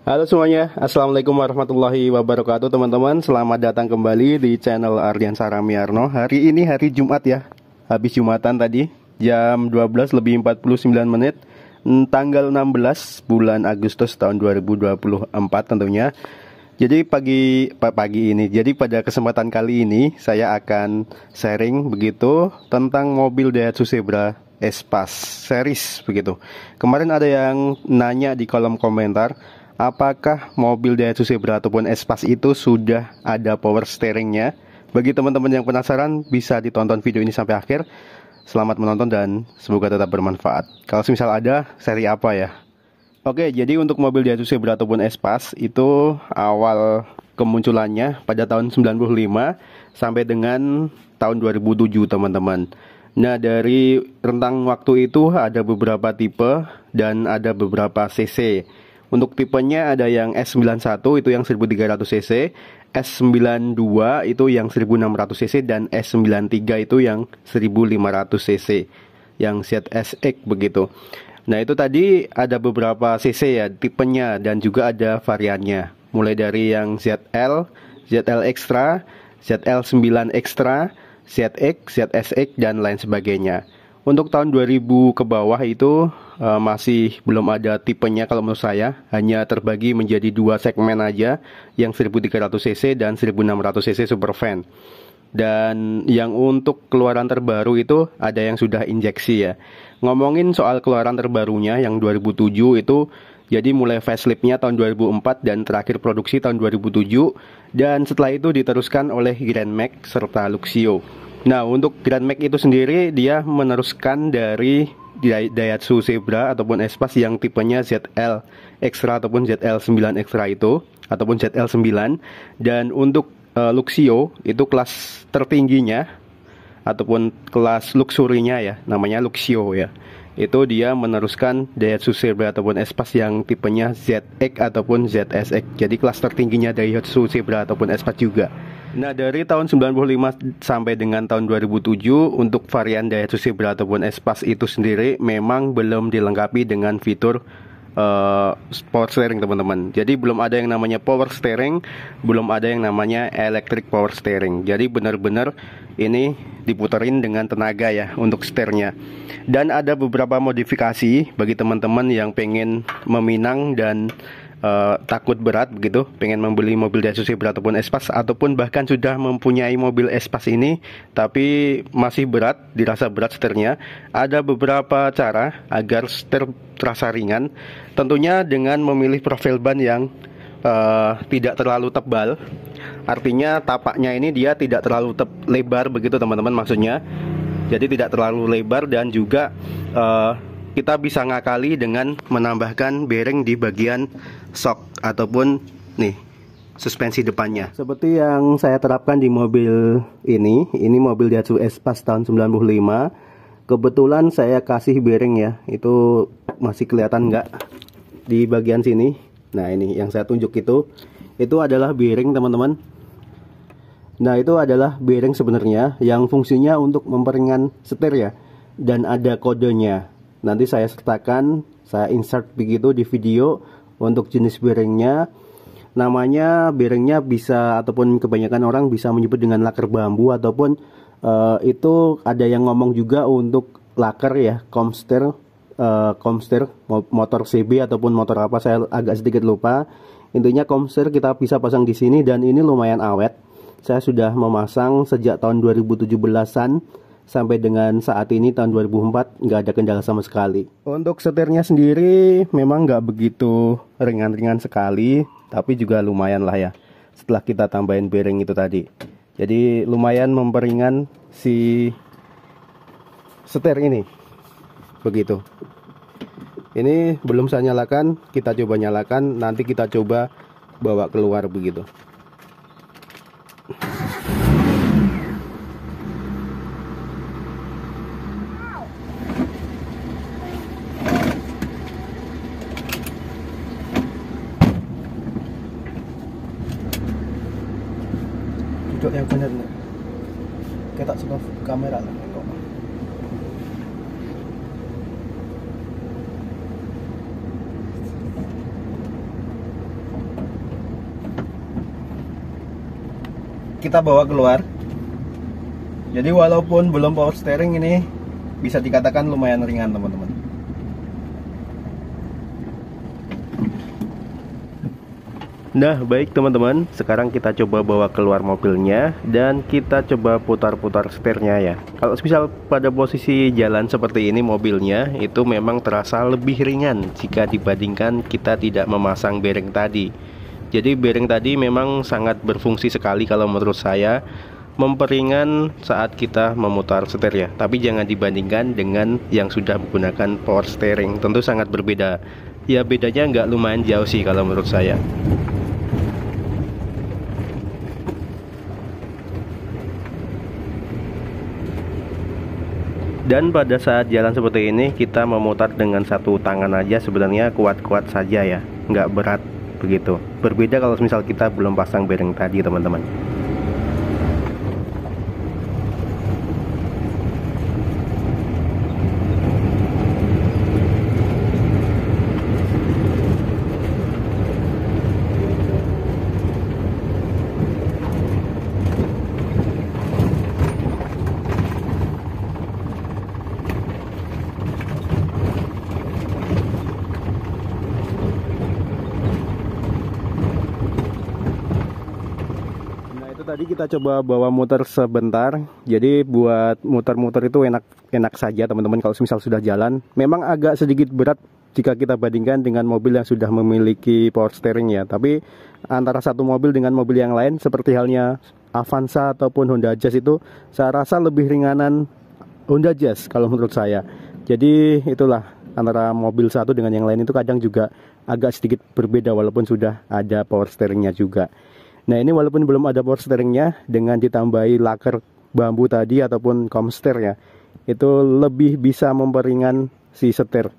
Halo semuanya, Assalamualaikum warahmatullahi wabarakatuh teman-teman Selamat datang kembali di channel Ardian Saramiarno Hari ini hari Jumat ya Habis Jumatan tadi Jam 12 lebih 49 menit mm, Tanggal 16 bulan Agustus tahun 2024 tentunya Jadi pagi pagi ini Jadi pada kesempatan kali ini Saya akan sharing begitu Tentang mobil Daihatsu Zebra Espas series begitu Kemarin ada yang nanya di kolom komentar apakah mobil Daihatsu Zebra ataupun Espas itu sudah ada power steeringnya? Bagi teman-teman yang penasaran bisa ditonton video ini sampai akhir. Selamat menonton dan semoga tetap bermanfaat. Kalau misal ada seri apa ya? Oke, jadi untuk mobil Daihatsu Zebra ataupun Espas itu awal kemunculannya pada tahun 95 sampai dengan tahun 2007, teman-teman. Nah dari rentang waktu itu ada beberapa tipe dan ada beberapa CC. Untuk tipenya ada yang S91 itu yang 1300 cc, S92 itu yang 1600 cc dan S93 itu yang 1500 cc. Yang set SX begitu. Nah, itu tadi ada beberapa cc ya tipenya dan juga ada variannya. Mulai dari yang ZL, ZL Extra, ZL9 Extra, ZX, ZSX dan lain sebagainya. Untuk tahun 2000 ke bawah itu uh, masih belum ada tipenya kalau menurut saya, hanya terbagi menjadi dua segmen aja, yang 1300 cc dan 1600 cc super fan Dan yang untuk keluaran terbaru itu ada yang sudah injeksi ya. Ngomongin soal keluaran terbarunya yang 2007 itu jadi mulai faceliftnya tahun 2004 dan terakhir produksi tahun 2007 dan setelah itu diteruskan oleh Grand Max serta Luxio. Nah, untuk Grand Max itu sendiri dia meneruskan dari Daihatsu Zebra ataupun Espas yang tipenya ZL Extra ataupun ZL9 Extra itu ataupun ZL9 dan untuk uh, Luxio itu kelas tertingginya ataupun kelas luxurinya ya namanya Luxio ya itu dia meneruskan Daihatsu Zebra ataupun Espas yang tipenya ZX ataupun ZSX. Jadi klaster tingginya Daihatsu Zebra ataupun Espas juga. Nah, dari tahun 95 sampai dengan tahun 2007 untuk varian Daihatsu Zebra ataupun Espas itu sendiri memang belum dilengkapi dengan fitur uh, power steering teman-teman. Jadi belum ada yang namanya power steering, belum ada yang namanya electric power steering. Jadi benar-benar ini diputerin dengan tenaga ya untuk setirnya. Dan ada beberapa modifikasi bagi teman-teman yang pengen meminang dan uh, takut berat begitu, pengen membeli mobil Daihatsu Zebra ataupun Espas ataupun bahkan sudah mempunyai mobil Espas ini tapi masih berat, dirasa berat setirnya, ada beberapa cara agar setir terasa ringan. Tentunya dengan memilih profil ban yang uh, tidak terlalu tebal. Artinya tapaknya ini dia tidak terlalu te lebar begitu teman-teman maksudnya. Jadi tidak terlalu lebar dan juga uh, kita bisa ngakali dengan menambahkan bearing di bagian shock ataupun nih suspensi depannya. Seperti yang saya terapkan di mobil ini, ini mobil S Espas tahun 95. Kebetulan saya kasih bearing ya, itu masih kelihatan nggak di bagian sini. Nah ini yang saya tunjuk itu, itu adalah bearing teman-teman. Nah itu adalah bearing sebenarnya yang fungsinya untuk memperingan setir ya, dan ada kodenya nanti saya sertakan saya insert begitu di video untuk jenis bearingnya namanya bearingnya bisa ataupun kebanyakan orang bisa menyebut dengan laker bambu ataupun uh, itu ada yang ngomong juga untuk laker ya komster uh, eh, komster motor CB ataupun motor apa saya agak sedikit lupa intinya komster kita bisa pasang di sini dan ini lumayan awet saya sudah memasang sejak tahun 2017an sampai dengan saat ini tahun 2004 nggak ada kendala sama sekali. Untuk setirnya sendiri memang nggak begitu ringan-ringan sekali, tapi juga lumayan lah ya. Setelah kita tambahin bearing itu tadi, jadi lumayan memperingan si setir ini. Begitu. Ini belum saya nyalakan, kita coba nyalakan, nanti kita coba bawa keluar begitu. duduk yang benar nih kita suka kamera lah kita bawa keluar jadi walaupun belum power steering ini bisa dikatakan lumayan ringan teman-teman Nah, baik teman-teman, sekarang kita coba bawa keluar mobilnya dan kita coba putar-putar setirnya ya. Kalau misal pada posisi jalan seperti ini mobilnya, itu memang terasa lebih ringan jika dibandingkan kita tidak memasang bearing tadi. Jadi bearing tadi memang sangat berfungsi sekali kalau menurut saya memperingan saat kita memutar setir ya tapi jangan dibandingkan dengan yang sudah menggunakan power steering tentu sangat berbeda ya bedanya nggak lumayan jauh sih kalau menurut saya dan pada saat jalan seperti ini kita memutar dengan satu tangan aja sebenarnya kuat-kuat saja ya nggak berat begitu berbeda kalau misal kita belum pasang bearing tadi teman-teman tadi kita coba bawa muter sebentar. Jadi buat muter-muter itu enak enak saja teman-teman kalau misal sudah jalan. Memang agak sedikit berat jika kita bandingkan dengan mobil yang sudah memiliki power steering ya. Tapi antara satu mobil dengan mobil yang lain seperti halnya Avanza ataupun Honda Jazz itu saya rasa lebih ringanan Honda Jazz kalau menurut saya. Jadi itulah antara mobil satu dengan yang lain itu kadang juga agak sedikit berbeda walaupun sudah ada power steeringnya juga. Nah ini walaupun belum ada power steeringnya dengan ditambahi laker bambu tadi ataupun komster ya itu lebih bisa memperingan si setir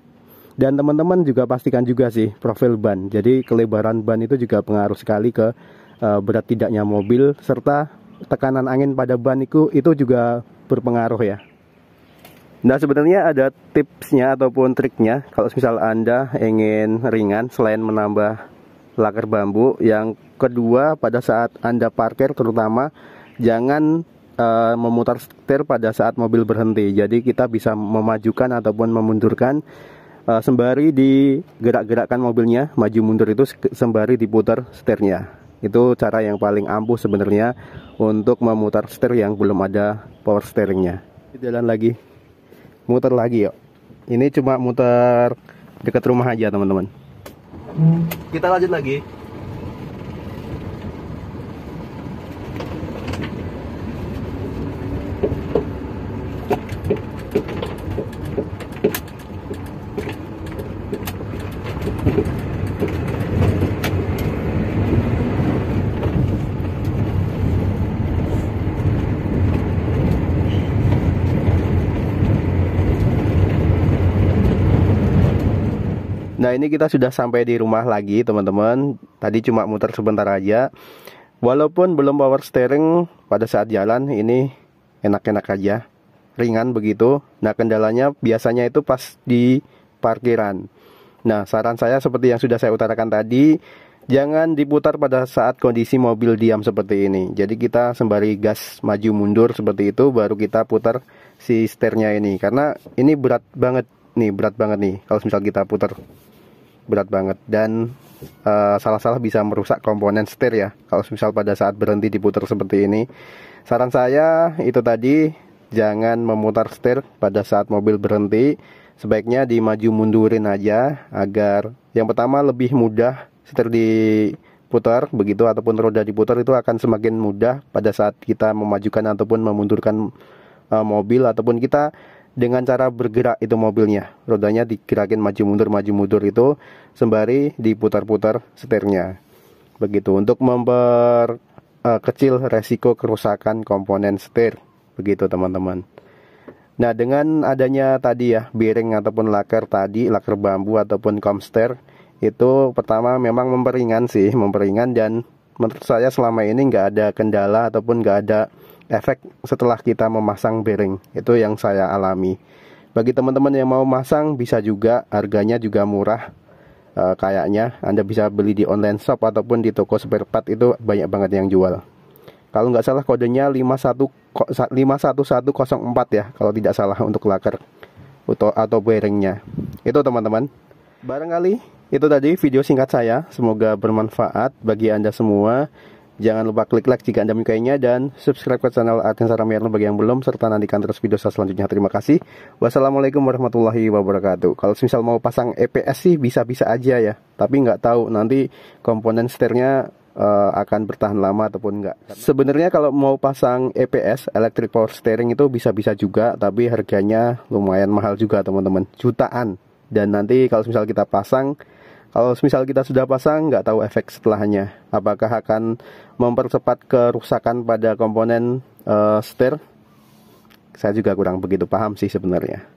dan teman-teman juga pastikan juga sih profil ban jadi kelebaran ban itu juga pengaruh sekali ke uh, berat tidaknya mobil serta tekanan angin pada ban itu, itu juga berpengaruh ya Nah sebenarnya ada tipsnya ataupun triknya kalau misal Anda ingin ringan selain menambah laker bambu yang kedua pada saat Anda parkir terutama jangan uh, memutar setir pada saat mobil berhenti. Jadi kita bisa memajukan ataupun memundurkan uh, sembari digerak-gerakkan mobilnya maju mundur itu sembari diputar setirnya. Itu cara yang paling ampuh sebenarnya untuk memutar setir yang belum ada power steeringnya. Jalan lagi, muter lagi yuk. Ini cuma muter dekat rumah aja teman-teman. Kita lanjut lagi. Nah ini kita sudah sampai di rumah lagi teman-teman Tadi cuma muter sebentar aja Walaupun belum power steering pada saat jalan ini enak-enak aja Ringan begitu Nah kendalanya biasanya itu pas di parkiran Nah, saran saya seperti yang sudah saya utarakan tadi, jangan diputar pada saat kondisi mobil diam seperti ini. Jadi kita sembari gas maju mundur seperti itu baru kita putar si sternya ini karena ini berat banget nih, berat banget nih kalau misal kita putar berat banget dan eh, salah-salah uh, bisa merusak komponen setir ya. Kalau misal pada saat berhenti diputar seperti ini. Saran saya itu tadi jangan memutar setir pada saat mobil berhenti sebaiknya dimaju mundurin aja agar yang pertama lebih mudah setir diputar begitu ataupun roda diputar itu akan semakin mudah pada saat kita memajukan ataupun memundurkan uh, mobil ataupun kita dengan cara bergerak itu mobilnya rodanya digerakin maju mundur maju mundur itu sembari diputar-putar setirnya begitu untuk memperkecil eh, uh, resiko kerusakan komponen setir begitu teman-teman Nah dengan adanya tadi ya bearing ataupun laker tadi, laker bambu ataupun komster itu pertama memang memperingan sih, memperingan dan menurut saya selama ini nggak ada kendala ataupun nggak ada efek setelah kita memasang bearing itu yang saya alami. Bagi teman-teman yang mau masang bisa juga harganya juga murah e, kayaknya Anda bisa beli di online shop ataupun di toko spare part itu banyak banget yang jual. Kalau nggak salah kodenya 51 ya kalau tidak salah untuk laker atau atau bearingnya. Itu teman-teman. Barangkali itu tadi video singkat saya. Semoga bermanfaat bagi Anda semua. Jangan lupa klik like jika Anda menyukainya dan subscribe ke channel Aten Saramirno bagi yang belum serta nantikan terus video saya selanjutnya. Terima kasih. Wassalamualaikum warahmatullahi wabarakatuh. Kalau misal mau pasang EPS sih bisa-bisa aja ya, tapi nggak tahu nanti komponen setirnya uh, akan bertahan lama ataupun enggak. Sebenarnya kalau mau pasang EPS electric power steering itu bisa-bisa juga tapi harganya lumayan mahal juga teman-teman, jutaan. Dan nanti kalau misal kita pasang kalau misal kita sudah pasang nggak tahu efek setelahnya apakah akan mempercepat kerusakan pada komponen uh, setir. Saya juga kurang begitu paham sih sebenarnya.